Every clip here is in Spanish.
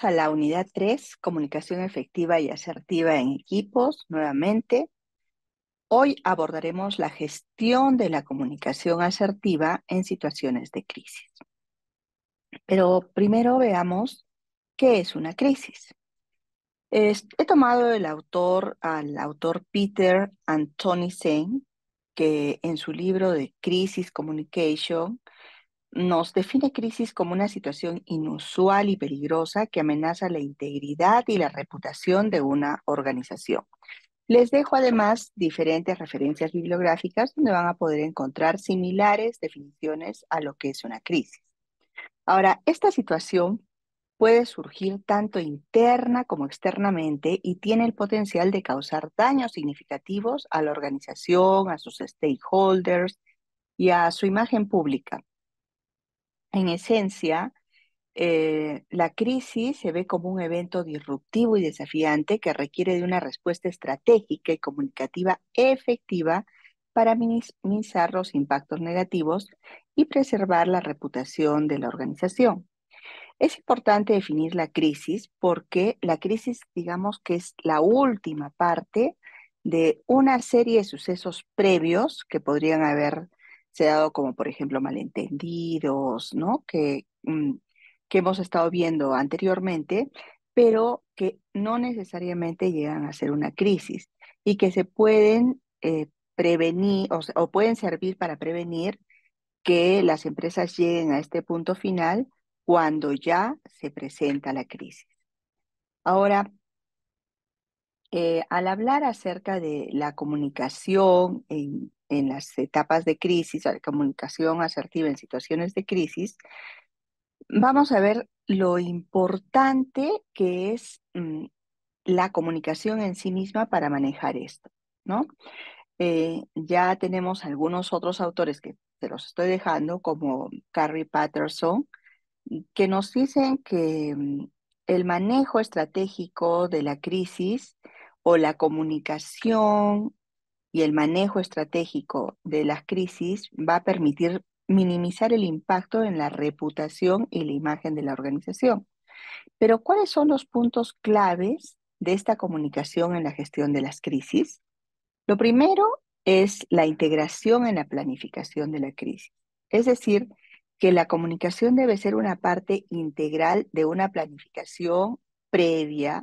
a la unidad 3, comunicación efectiva y asertiva en equipos, nuevamente. Hoy abordaremos la gestión de la comunicación asertiva en situaciones de crisis. Pero primero veamos qué es una crisis. He tomado el autor al autor Peter Anthony Sein, que en su libro de Crisis Communication nos define crisis como una situación inusual y peligrosa que amenaza la integridad y la reputación de una organización. Les dejo además diferentes referencias bibliográficas donde van a poder encontrar similares definiciones a lo que es una crisis. Ahora, esta situación puede surgir tanto interna como externamente y tiene el potencial de causar daños significativos a la organización, a sus stakeholders y a su imagen pública en esencia, eh, la crisis se ve como un evento disruptivo y desafiante que requiere de una respuesta estratégica y comunicativa efectiva para minimizar los impactos negativos y preservar la reputación de la organización. Es importante definir la crisis porque la crisis, digamos que es la última parte de una serie de sucesos previos que podrían haber se dado como, por ejemplo, malentendidos, ¿no? Que, mm, que hemos estado viendo anteriormente, pero que no necesariamente llegan a ser una crisis y que se pueden eh, prevenir o, pueden servir para prevenir que las empresas lleguen a este punto final cuando ya se presenta la crisis. Ahora, eh, al hablar acerca de la comunicación en, en las etapas de crisis, a la comunicación asertiva en situaciones de crisis, vamos a ver lo importante que es mm, la comunicación en sí misma para manejar esto, ¿no? Eh, ya tenemos algunos otros autores que se los estoy dejando, como Carrie Patterson, que nos dicen que mm, el manejo estratégico de la crisis o la comunicación y el manejo estratégico de las crisis va a permitir minimizar el impacto en la reputación y la imagen de la organización. Pero ¿cuáles son los puntos claves de esta comunicación en la gestión de las crisis? Lo primero es la integración en la planificación de la crisis. Es decir, que la comunicación debe ser una parte integral de una planificación previa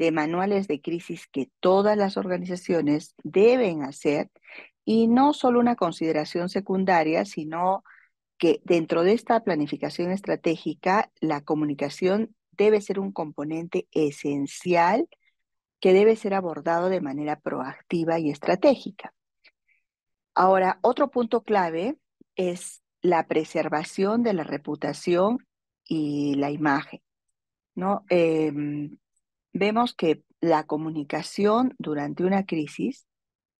de manuales de crisis que todas las organizaciones deben hacer y no solo una consideración secundaria, sino que dentro de esta planificación estratégica la comunicación debe ser un componente esencial que debe ser abordado de manera proactiva y estratégica. Ahora, otro punto clave es la preservación de la reputación y la imagen. ¿no? Em, vemos que la comunicación durante una crisis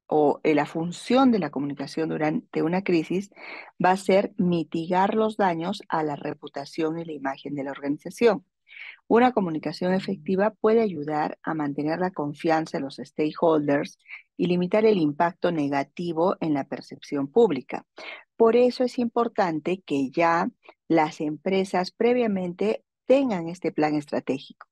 o eh, la función de la comunicación durante una crisis va a ser mitigar los daños a la reputación y la imagen de la organización. Una comunicación mm. efectiva puede ayudar a mantener la confianza de los stakeholders y limitar el impacto negativo en la percepción pública. Por eso es importante que ya las empresas previamente tengan este plan estratégico.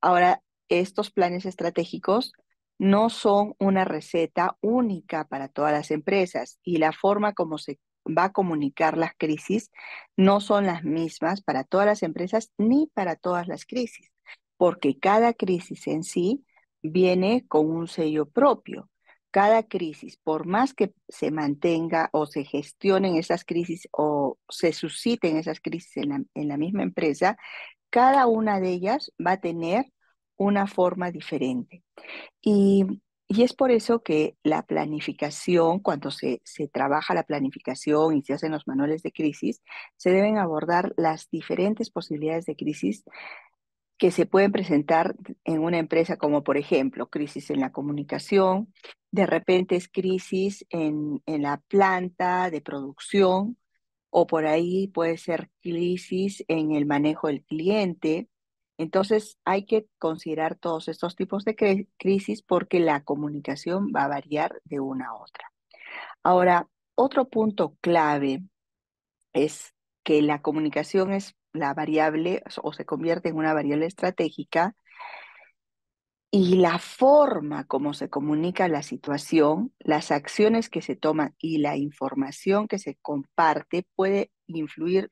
Ahora, estos planes estratégicos no son una receta única para todas las empresas y la forma como se va a comunicar las crisis no son las mismas para todas las empresas ni para todas las crisis, porque cada crisis en sí viene con un sello propio. Cada crisis, por más que se mantenga o se gestionen esas crisis o se susciten esas crisis en la, en la misma empresa, cada una de ellas va a tener una forma diferente. Y, es por eso que la planificación, cuando se, trabaja la planificación y se hacen los manuales de crisis, se deben abordar las diferentes posibilidades de crisis que se pueden presentar en una empresa como por ejemplo crisis en la comunicación, de repente es crisis en, la planta de producción o por ahí puede ser crisis en el manejo del cliente entonces hay que considerar todos estos tipos de crisis porque la comunicación va a variar de una a otra. Ahora, otro punto clave es que la comunicación es la variable o se convierte en una variable estratégica y la forma como se comunica la situación, las acciones que se toman y la información que se comparte puede influir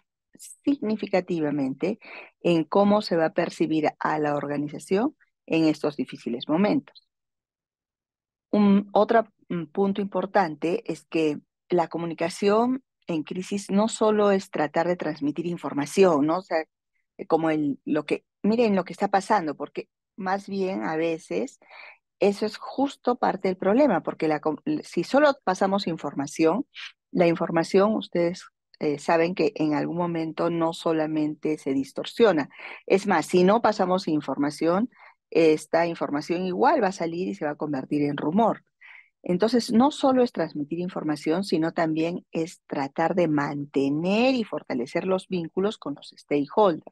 significativamente en cómo se va a percibir a la organización en estos difíciles momentos. Un, otro mm, punto importante es que la comunicación en crisis no solo es tratar de transmitir información, ¿no? O sea, como el, lo que, miren lo que está pasando, porque más bien a veces eso es justo parte del problema, porque la, si solo pasamos información, la información, ustedes eh, saben que en algún momento no solamente se distorsiona. Es más, si no pasamos información, esta información igual va a salir y se va a convertir en rumor. Entonces, no solo es transmitir información, sino también es tratar de mantener y fortalecer los vínculos con los stakeholders.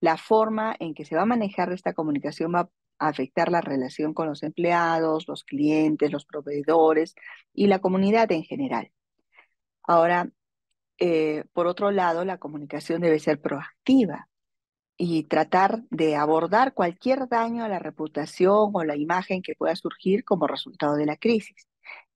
La forma en que se va a manejar esta comunicación va a afectar la relación con los empleados, los clientes, los proveedores y la comunidad en general. Ahora, eh, por otro lado, la comunicación debe ser proactiva y tratar de abordar cualquier daño a la reputación o la imagen que pueda surgir como resultado de la crisis.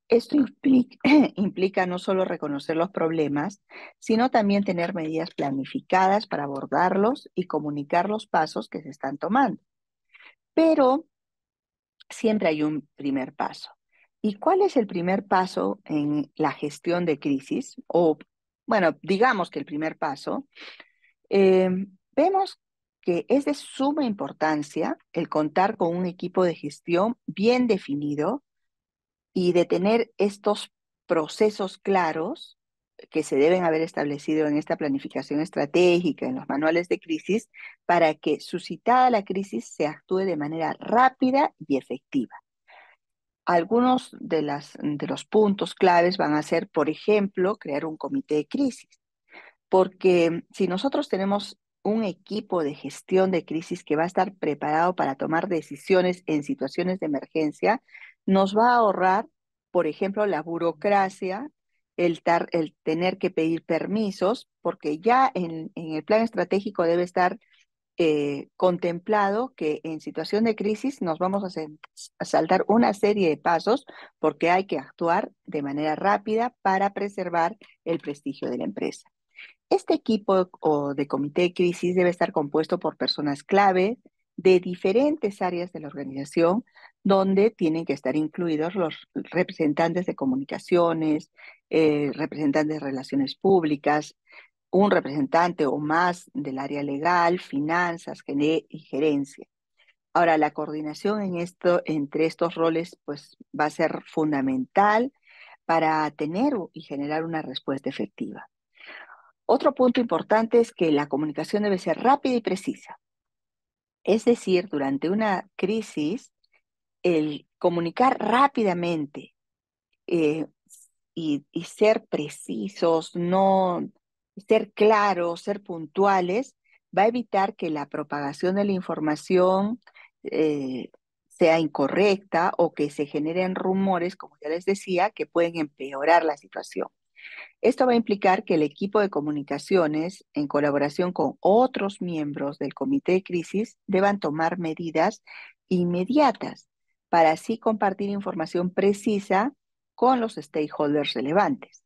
Esto implica, implica, no solo reconocer los problemas, sino también tener medidas planificadas para abordarlos y comunicar los pasos que se están tomando. Pero siempre hay un primer paso. ¿Y cuál es el primer paso en la gestión de crisis o bueno, digamos que el primer paso, eh, vemos que es de suma importancia el contar con un equipo de gestión bien definido y de tener estos procesos claros que se deben haber establecido en esta planificación estratégica, en los manuales de crisis, para que suscitada la crisis se actúe de manera rápida y efectiva. Algunos de, las, de los puntos claves van a ser, por ejemplo, crear un comité de crisis, porque si nosotros tenemos un equipo de gestión de crisis que va a estar preparado para tomar decisiones en situaciones de emergencia, nos va a ahorrar, por ejemplo, la burocracia, el, el tener que pedir permisos, porque ya en, en el plan estratégico debe estar eh, contemplado que en situación de crisis nos vamos a, saltar una serie de pasos porque hay que actuar de manera rápida para preservar el prestigio de la empresa. Este equipo o de comité de crisis debe estar compuesto por personas clave de diferentes áreas de la organización donde tienen que estar incluidos los representantes de comunicaciones, eh, representantes de relaciones públicas, un representante o más del área legal, finanzas y gerencia. Ahora, la coordinación en esto, entre estos roles pues, va a ser fundamental para tener y generar una respuesta efectiva. Otro punto importante es que la comunicación debe ser rápida y precisa. Es decir, durante una crisis, el comunicar rápidamente eh, y, y, ser precisos, no ser claros, ser puntuales, va a evitar que la propagación de la información eh, sea incorrecta o que se generen rumores, como ya les decía, que pueden empeorar la situación. Esto va a implicar que el equipo de comunicaciones, en colaboración con otros miembros del comité de crisis, deban tomar medidas inmediatas para así compartir información precisa con los stakeholders relevantes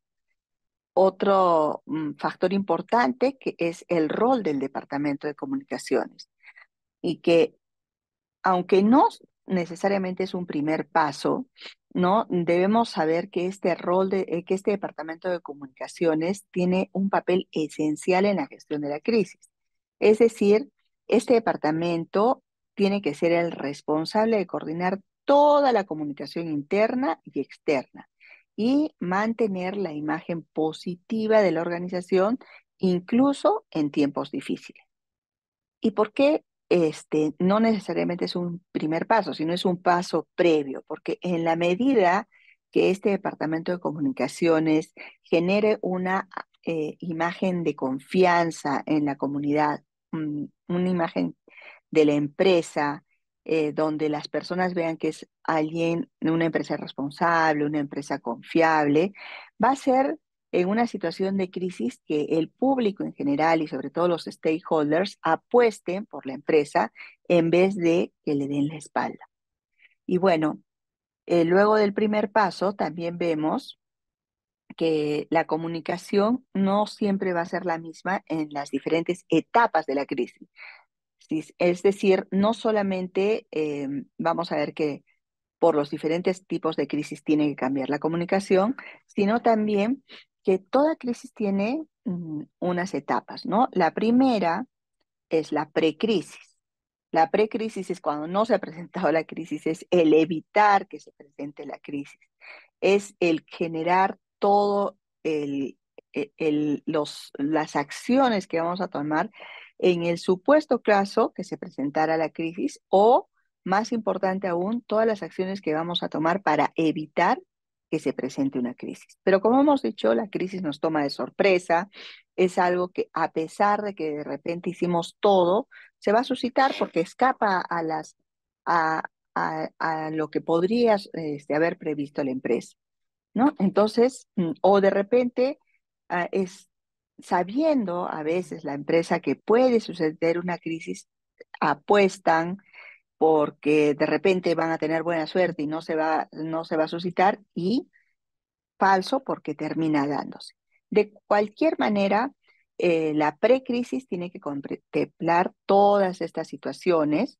otro mm, factor importante que es el rol del Departamento de Comunicaciones y que aunque no necesariamente es un primer paso, ¿no? Debemos saber que este rol de eh, que este Departamento de Comunicaciones tiene un papel esencial en la gestión de la crisis. Es decir, este departamento tiene que ser el responsable de coordinar toda la comunicación interna y externa y mantener la imagen positiva de la organización incluso en tiempos difíciles. ¿Y por qué este no necesariamente es un primer paso, sino es un paso previo? Porque en la medida que este departamento de comunicaciones genere una eh, imagen de confianza en la comunidad, una imagen de la empresa eh, donde las personas vean que es alguien, una empresa responsable, una empresa confiable, va a ser en una situación de crisis que el público en general y sobre todo los stakeholders apuesten por la empresa en vez de que le den la espalda. Y bueno, eh, luego del primer paso también vemos que la comunicación no siempre va a ser la misma en las diferentes etapas de la crisis, es decir, no solamente em, vamos a ver que por los diferentes tipos de crisis tiene que cambiar la comunicación, sino también que toda crisis tiene mm, unas etapas, ¿no? La primera es la precrisis. La precrisis es cuando no se ha presentado la crisis, es el evitar que se presente la crisis, es el generar todo el, e, los, las acciones que vamos a tomar en el supuesto caso que se presentara la crisis o, más importante aún, todas las acciones que vamos a tomar para evitar que se presente una crisis. Pero como hemos dicho, la crisis nos toma de sorpresa, es algo que a pesar de que de repente hicimos todo, se va a suscitar porque escapa a las a, a, lo que podría este, haber previsto la empresa, ¿no? Entonces, mm, o de repente ah, es sabiendo a veces la empresa que puede suceder una crisis, apuestan porque de repente van a tener buena suerte y no se va, no se va a suscitar y falso porque termina dándose. De cualquier manera, eh, la precrisis tiene que contemplar todas estas situaciones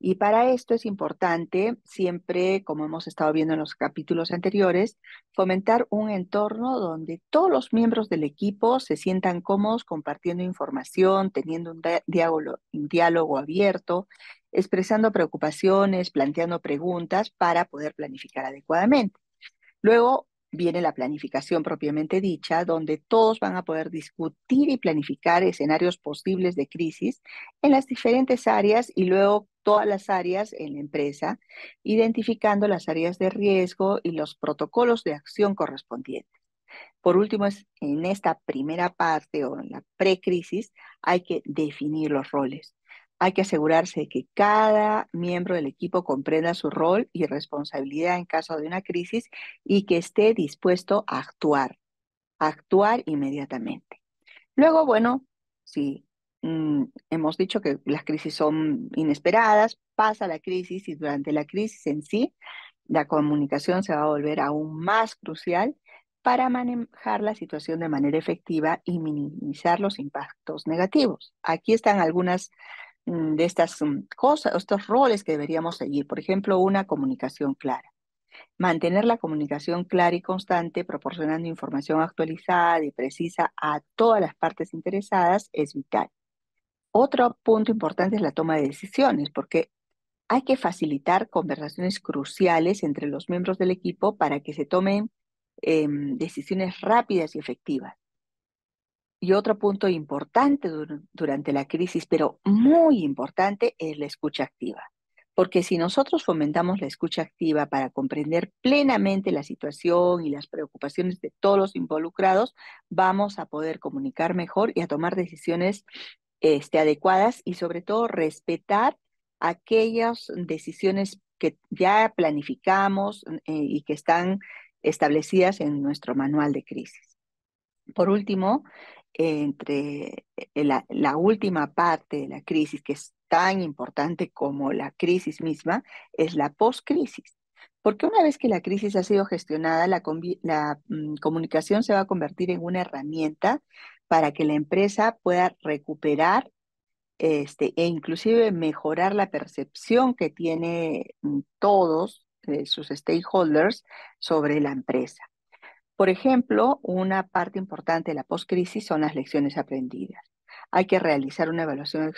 y para esto es importante siempre, como hemos estado viendo en los capítulos anteriores, fomentar un entorno donde todos los miembros del equipo se sientan cómodos compartiendo información, teniendo un diálogo, un diálogo abierto, expresando preocupaciones, planteando preguntas para poder planificar adecuadamente. Luego, viene la planificación propiamente dicha, donde todos van a poder discutir y planificar escenarios posibles de crisis en las diferentes áreas y luego todas las áreas en la empresa, identificando las áreas de riesgo y los protocolos de acción correspondientes. Por último, en esta primera parte o en la precrisis hay que definir los roles. Hay que asegurarse de que cada miembro del equipo comprenda su rol y responsabilidad en caso de una crisis y que esté dispuesto a actuar, actuar inmediatamente. Luego, bueno, si mm, hemos dicho que las crisis son inesperadas, pasa la crisis y durante la crisis en sí, la comunicación se va a volver aún más crucial para manejar la situación de manera efectiva y minimizar los impactos negativos. Aquí están algunas Mm, de estas mm, cosas, estos roles que deberíamos seguir. Por ejemplo, una comunicación clara. Mantener la comunicación clara y constante, proporcionando información actualizada y precisa a todas las partes interesadas, es vital. Otro punto importante es la toma de decisiones, porque hay que facilitar conversaciones cruciales entre los miembros del equipo para que se tomen em, decisiones rápidas y efectivas. Y otro punto importante durante la crisis, pero muy importante, es la escucha activa. Porque si nosotros fomentamos la escucha activa para comprender plenamente la situación y las preocupaciones de todos los involucrados, vamos a poder comunicar mejor y a tomar decisiones este, adecuadas y sobre todo respetar aquellas decisiones que ya planificamos eh, y que están establecidas en nuestro manual de crisis. Por último, entre eh, eh, la, última parte de la crisis, que es tan importante como la crisis misma, es la post-crisis. Porque una vez que la crisis ha sido gestionada, la, mm, comunicación se va a convertir en una herramienta para que la empresa pueda recuperar este, e inclusive mejorar la percepción que tiene mm, todos eh, sus stakeholders sobre la empresa. Por ejemplo, una parte importante de la postcrisis son las lecciones aprendidas. Hay que realizar una evaluación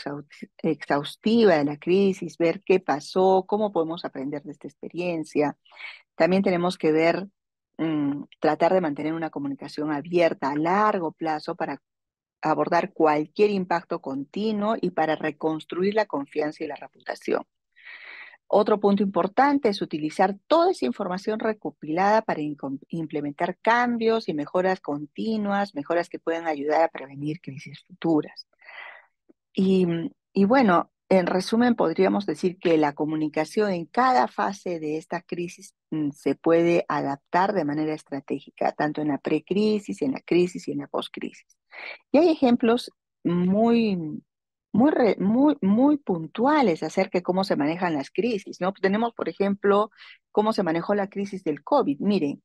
exhaustiva de la crisis, ver qué pasó, cómo podemos aprender de esta experiencia. También tenemos que ver, mm, tratar de mantener una comunicación abierta a largo plazo para abordar cualquier impacto continuo y para reconstruir la confianza y la reputación. Otro punto importante es utilizar toda esa información recopilada para implementar cambios y mejoras continuas, mejoras que puedan ayudar a prevenir crisis futuras. Y, bueno, en resumen, podríamos decir que la comunicación en cada fase de esta crisis mm, se puede adaptar de manera estratégica, tanto en la precrisis, en la crisis y en la poscrisis. Y hay ejemplos muy muy, muy, muy puntuales acerca de cómo se manejan las crisis, ¿no? Tenemos, por ejemplo, cómo se manejó la crisis del COVID. Miren,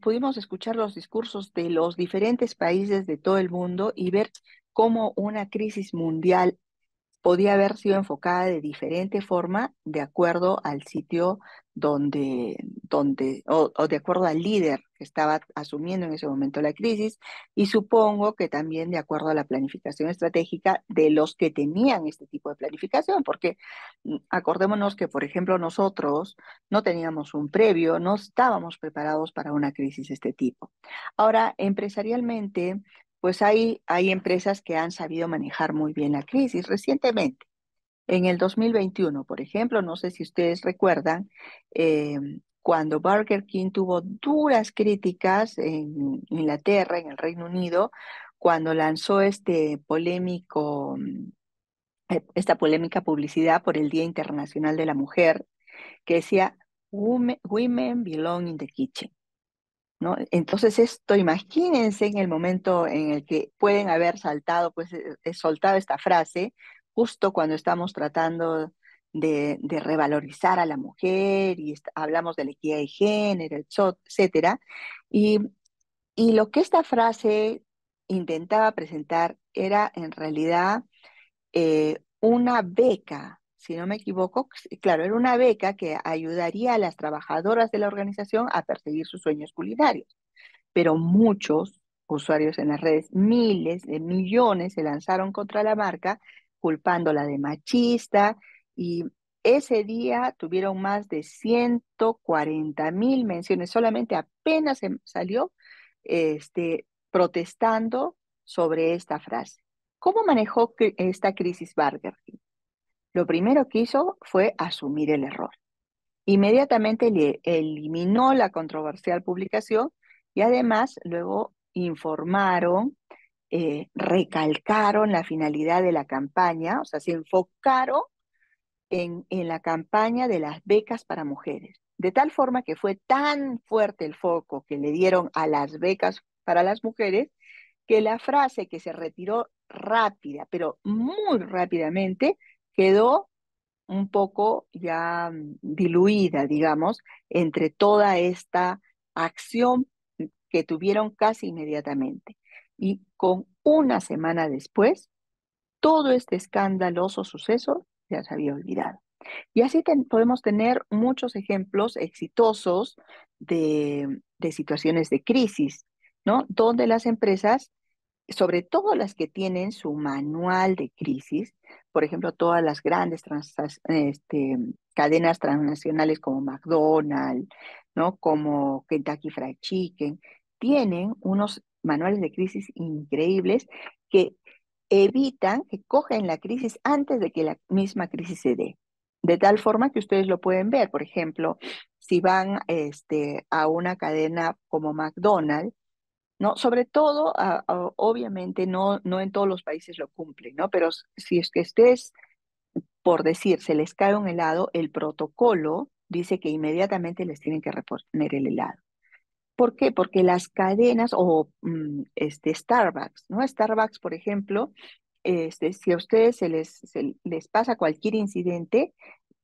pudimos escuchar los discursos de los diferentes países de todo el mundo y ver cómo una crisis mundial podía haber sido enfocada de diferente forma de acuerdo al sitio donde, donde o de acuerdo al líder estaba asumiendo en ese momento la crisis y supongo que también de acuerdo a la planificación estratégica de los que tenían este tipo de planificación, porque mm, acordémonos que, por ejemplo, nosotros no teníamos un previo, no estábamos preparados para una crisis de este tipo. Ahora, empresarialmente, pues hay, hay empresas que han sabido manejar muy bien la crisis recientemente. En el 2021, por ejemplo, no sé si ustedes recuerdan, em, cuando Burger King tuvo duras críticas en Inglaterra, en el Reino Unido, cuando lanzó este polémico, mm, eh, esta polémica publicidad por el Día Internacional de la Mujer, que decía, Women belong in the kitchen. ¿No? Entonces esto, imagínense en el momento en el que pueden haber saltado, pues eh, eh, soltado esta frase, justo cuando estamos tratando de, revalorizar a la mujer y hablamos de la equidad de género, etcétera. Y, lo que esta frase intentaba presentar era en realidad eh, una beca, si no me equivoco, claro, era una beca que ayudaría a las trabajadoras de la organización a perseguir sus sueños culinarios. Pero muchos usuarios en las redes, miles de millones se lanzaron contra la marca culpándola de machista y ese día tuvieron más de 140 mil menciones, solamente apenas salió este, protestando sobre esta frase. ¿Cómo manejó esta crisis Burger King? Lo primero que hizo fue asumir el error. Inmediatamente eliminó la controversial publicación y además luego informaron, eh, recalcaron la finalidad de la campaña, o sea, se enfocaron en, la campaña de las becas para mujeres. De tal forma que fue tan fuerte el foco que le dieron a las becas para las mujeres que la frase que se retiró rápida, pero muy rápidamente, quedó un poco ya mm, diluida, digamos, entre toda esta acción que tuvieron casi inmediatamente. Y con una semana después, todo este escandaloso suceso ya se había olvidado. Y así podemos tener muchos ejemplos exitosos de, de situaciones de crisis, ¿no? Donde las empresas, sobre todo las que tienen su manual de crisis, por ejemplo, todas las grandes este, cadenas transnacionales como McDonald's, ¿no? Como Kentucky Fried Chicken, tienen unos manuales de crisis increíbles que evitan que cogen la crisis antes de que la misma crisis se dé. De tal forma que ustedes lo pueden ver, por ejemplo, si van este, a una cadena como McDonald's, ¿no? Sobre todo, obviamente, no, no en todos los países lo cumplen, ¿no? Pero si es que estés, por decir, se les cae un helado, el protocolo dice que inmediatamente les tienen que reponer el helado. ¿Por qué? Porque las cadenas o mm, este, Starbucks, ¿no? Starbucks, por ejemplo, este, si a ustedes se les, pasa cualquier incidente,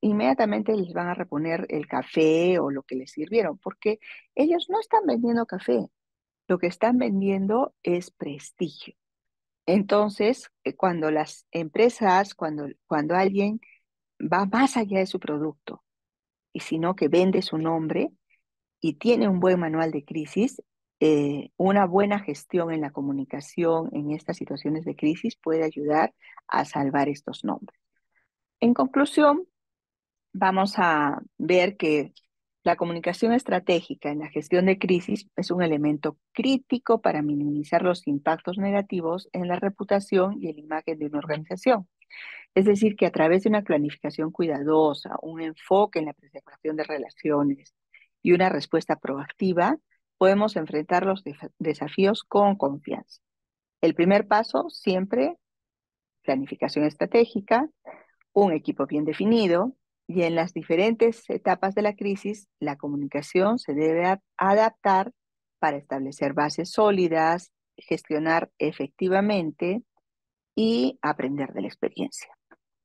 inmediatamente les van a reponer el café o lo que les sirvieron, porque ellos no están vendiendo café, lo que están vendiendo es prestigio. Entonces, eh, cuando las empresas, cuando, cuando alguien va más allá de su producto, y sino que vende su nombre, y tiene un buen manual de crisis, eh, una buena gestión en la comunicación en estas situaciones de crisis puede ayudar a salvar estos nombres. En conclusión, vamos a ver que la comunicación estratégica en la gestión de crisis es un elemento crítico para minimizar los impactos negativos en la reputación y en la imagen de una organización. Es decir, que a través de una planificación cuidadosa, un enfoque en la preservación de relaciones, y una respuesta proactiva, podemos enfrentar los desafíos con confianza. El primer paso, siempre planificación estratégica, un equipo bien definido y en las diferentes etapas de la crisis, la comunicación se debe adaptar para establecer bases sólidas, gestionar efectivamente y aprender de la experiencia.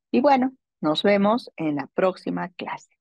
Y bueno, nos vemos en la próxima clase.